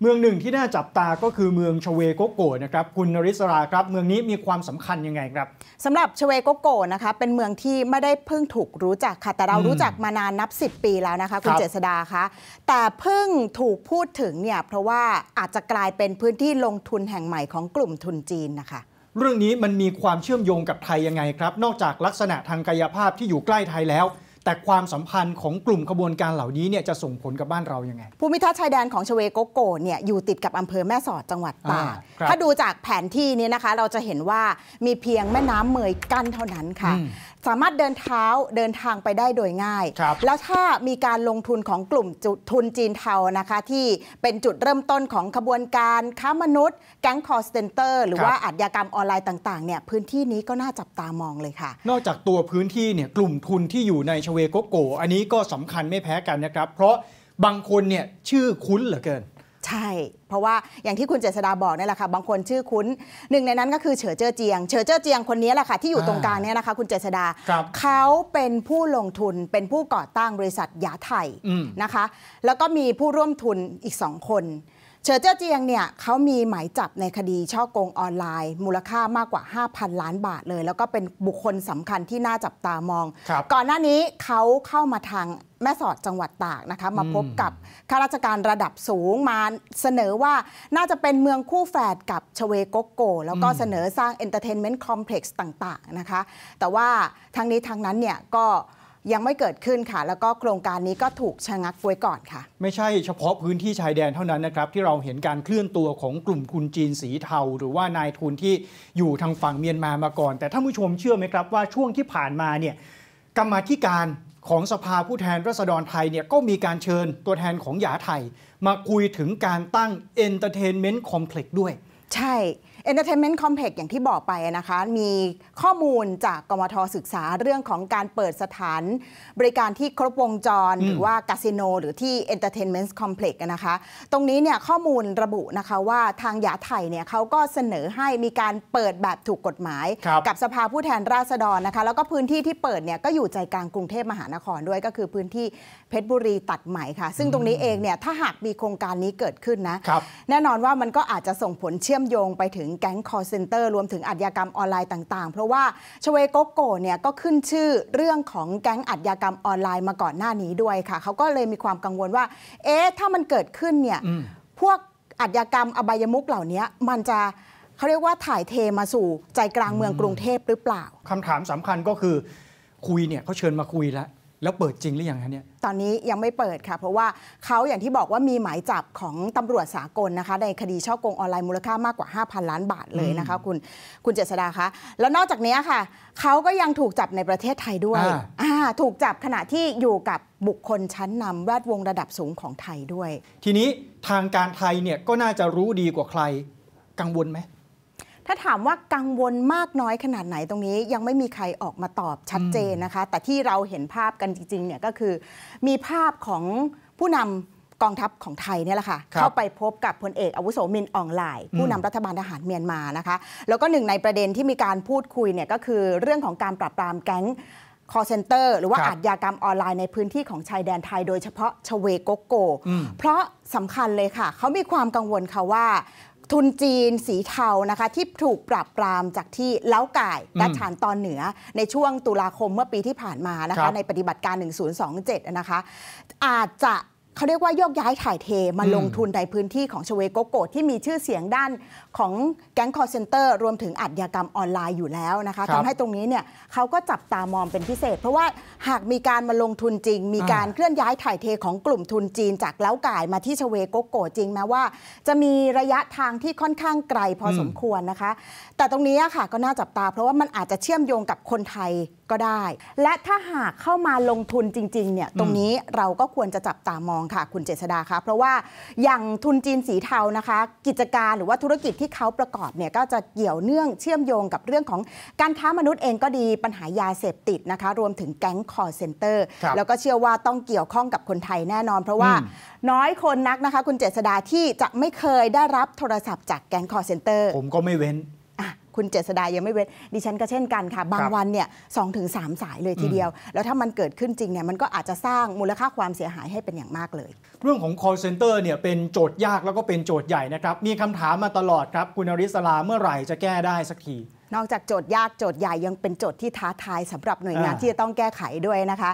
เมืองหนึ่งที่น่าจับตาก็คือเมืองชเวโกโกนะครับคุณนริศราครับเมืองนี้มีความสำคัญยังไงครับสำหรับชเวโกโกนะคะเป็นเมืองที่ไม่ได้เพิ่งถูกรู้จักค่ะแต่เรารู้จักมานานนับ 10 ปีแล้วนะคะคุณเจษดาคะแต่เพิ่งถูกพูดถึงเนี่ยเพราะว่าอาจจะกลายเป็นพื้นที่ลงทุนแห่งใหม่ของกลุ่มทุนจีนนะคะเรื่องนี้มันมีความเชื่อมโยงกับไทยยังไงครับ นอกจากลักษณะทางกายภาพที่อยู่ใกล้ไทยแล้วแต่ความสัมพันธ์ของกลุ่มขบวนการเหล่านี้เนี่ยจะส่งผลกับบ้านเรายังไง ภูมิทัศน์ชายแดนของชเวโกโกเนี่ยอยู่ติดกับอำเภอแม่สอดจังหวัดตากถ้าดูจากแผนที่นี้นะคะ เราจะเห็นว่ามีเพียงแม่น้ำเมยกั้นเท่านั้นค่ะสามารถเดินเท้าเดินทางไปได้โดยง่าย แล้วถ้ามีการลงทุนของกลุ่มทุนจีนเทานะคะที่เป็นจุดเริ่มต้นของขบวนการค้ามนุษย์แก๊งคอสเตนเตอร์หรือว่าอาชญากรรมออนไลน์ต่างๆเนี่ยพื้นที่นี้ก็น่าจับตามองเลยค่ะ นอกจากตัวพื้นที่เนี่ยกลุ่มทุนที่อยู่ในชเวโกโก อันนี้ก็สำคัญไม่แพ้กันนะครับ เพราะบางคนเนี่ยชื่อคุ้นเหลือเกินใช่ เพราะว่าอย่างที่คุณเจษดาบอกนี่แหละค่ะ บางคนชื่อคุ้น หนึ่งในนั้นก็คือเฉอเจอเจียง เฉอเจอเจียงคนนี้แหละค่ะที่อยู่ตรงกลางเนี่ยนะคะ คุณเจษดาเขาเป็นผู้ลงทุนเป็นผู้ก่อตั้งบริษัทยาไทยนะคะ แล้วก็มีผู้ร่วมทุนอีกสองคนเฉอเจ้าเจียงเนี่ยเขามีหมายจับในคดีช่อโกงออนไลน์ มูลค่ามากกว่า 5,000 ล้านบาทเลย แล้วก็เป็นบุคคลสำคัญที่น่าจับตามอง ก่อนหน้านี้เขาเข้ามาทางแม่สอดจังหวัดตากนะคะมาพบกับข้าราชการระดับสูงมาเสนอว่าน่าจะเป็นเมืองคู่แฝดกับชเวโกโก แล้วก็เสนอสร้างเอนเตอร์เทนเมนต์คอมเพล็กซ์ต่างๆนะคะแต่ว่าทางนี้ทางนั้นเนี่ยก็ยังไม่เกิดขึ้นค่ะ แล้วก็โครงการนี้ก็ถูกชะงักไว้ก่อนค่ะ ไม่ใช่เฉพาะพื้นที่ชายแดนเท่านั้นนะครับ ที่เราเห็นการเคลื่อนตัวของกลุ่มทุนจีนสีเทาหรือว่านายทุนที่อยู่ทางฝั่งเมียนมามาก่อน แต่ท่านผู้ชมเชื่อไหมครับว่าช่วงที่ผ่านมาเนี่ยกรรมธิการของสภาผู้แทนราษฎรไทยเนี่ยก็มีการเชิญตัวแทนของหยาไทย มาคุยถึงการตั้ง Entertainment Complex ด้วย ใช่เเอนร์เทนเมนต์คอมเพล็กซ์อย่างที่บอกไปนะคะมีข้อมูลจากกมทศึกษาเรื่องของการเปิดสถานบริการที่ครบวงจรหรือว่าคาสิโน หรือที่เเอนร์เทนเมนต์คอมเพล็กซ์นะคะตรงนี้เนี่ยข้อมูลระบุนะคะว่าทางยาไทยเนี่ยเขาก็เสนอให้มีการเปิดแบบถูกกฎหมายกับสภาผู้แทนราษฎรนะคะแล้วก็พื้นที่ที่เปิดเนี่ยก็อยู่ใจกลางกรุงเทพมหานครด้วยก็คือพื้นที่เพชรบุรีตัดใหม่ค่ะ ซึ่งตรงนี้เองเนี่ยถ้าหากมีโครงการนี้เกิดขึ้นนะแน่นอนว่ามันก็อาจจะส่งผลเชื่อมโยงไปถึงแก๊งคอร์เซนเตอร์รวมถึงอัจญากรรมออนไลน์ต่างๆ เพราะว่าชเวโกโกเนี่ยก็ขึ้นชื่อเรื่องของแก๊งอัจญากรรมออนไลน์มาก่อนหน้านี้ด้วยค่ะเขาก็เลยมีความกังวลว่า เอ๊ะถ้ามันเกิดขึ้นเนี่ยพวกอัจญากรรมอบายมุกเหล่านี้มันจะเขาเรียกว่าถ่ายเทมาสู่ใจกลางเมืองกรุงเทพหรือเปล่า คำถามสำคัญก็คือคุยเนี่ยเขาเชิญมาคุยแล้วแล้วเปิดจริงหรือยังคะเนี่ย ตอนนี้ยังไม่เปิดค่ะ เพราะว่าเขาอย่างที่บอกว่ามีหมายจับของตำรวจสากลนะคะในคดีช่อโกงออนไลน์มูลค่ามากกว่า 5,000 ล้านบาทเลยนะคะคุณ คุณเจษดาคะ แล้วนอกจากนี้ค่ะ เขาก็ยังถูกจับในประเทศไทยด้วย ถูกจับขณะที่อยู่กับบุคคลชั้นนำแวดวงระดับสูงของไทยด้วย ทีนี้ทางการไทยเนี่ยก็น่าจะรู้ดีกว่าใครกังวลไหมถ้าถามว่ากังวลมากน้อยขนาดไหนตรงนี้ยังไม่มีใครออกมาตอบชัดเจนนะคะ แต่ที่เราเห็นภาพกันจริงๆเนี่ยก็คือมีภาพของผู้นำกองทัพของไทยเนี่ยแหละค่ะคเข้าไปพบกับพลเอกอาวุโสมินอองไลน์ ผู้นำรัฐบาลทหารเมียนมานะคะ แล้วก็หนึ่งในประเด็นที่มีการพูดคุยเนี่ยก็คือเรื่องของการปราบปรามแก๊งคอเซนเตอร์หรือว่าอาชญากรรมออนไลน์ในพื้นที่ของชายแดนไทย โดยเฉพาะชเวโกโก เพราะสำคัญเลยค่ะ เขามีความกังวลค่ะว่าทุนจีนสีเทานะคะ ที่ถูกปรับปรามจากที่เล้าไก่ดัชฉานตอนเหนือในช่วงตุลาคมเมื่อปีที่ผ่านมานะคะ ในปฏิบัติการ 1027 นะคะ อาจจะเขาเรียกว่าโยกย้ายถ่ายเทมาลงทุนในพื้นที่ของชเวโกโกที่มีชื่อเสียงด้านของแก๊งคอร์เซนเตอร์รวมถึงอัจยากรรมออนไลน์อยู่แล้วนะคะทำให้ตรงนี้เนี่ยเขาก็จับตามองเป็นพิเศษ เพราะว่าหากมีการมาลงทุนจริง มีการเคลื่อนย้ายถ่ายเทของกลุ่มทุนจีน จากแล้วก่ายมาที่ชเวโกโกจริง แม้ว่า จะมีระยะทางที่ค่อนข้างไกลพอสมควรนะคะ แต่ตรงนี้ค่ะก็น่าจับตาเพราะว่ามันอาจจะเชื่อมโยงกับคนไทยก็ได้ และถ้าหากเข้ามาลงทุนจริงๆเนี่ยตรงนี้เราก็ควรจะจับตามองค่ะคุณเจษดาคะเพราะว่าอย่างทุนจีนสีเทานะคะ กิจการหรือว่าธุรกิจที่เขาประกอบเนี่ยก็จะเกี่ยวเนื่องเชื่อมโยงกับเรื่องของการค้ามนุษย์เองก็ดีปัญหายาเสพติดนะคะ รวมถึงแก๊งคอร์เซนเตอร์แล้วก็เชื่อว่าต้องเกี่ยวข้องกับคนไทยแน่นอน เพราะว่าน้อยคนนักนะคะ คุณเจษดาที่จะไม่เคยได้รับโทรศัพท์จากแก๊งคอร์เซนเตอร์ผมก็ไม่เว้นคุณเจษดายังไม่เว้นดิฉัน ก็เช่นกันค่ะ บางวันเนี่ยสองถึงสามสายเลยทีเดียว แล้วถ้ามันเกิดขึ้นจริงเนี่ยมันก็อาจจะสร้างมูลค่าความเสียหายให้เป็นอย่างมากเลย เรื่องของ call center เนี่ยเป็นโจทย์ยากแล้วก็เป็นโจทย์ใหญ่นะครับมีคำถามมาตลอดครับคุณอริสลาเมื่อไหร่จะแก้ได้สักที นอกจากโจทย์ยากโจทย์ใหญ่ยังเป็นโจทย์ที่ท้าทายสำหรับหน่วยงานที่จะต้องแก้ไขด้วยนะคะ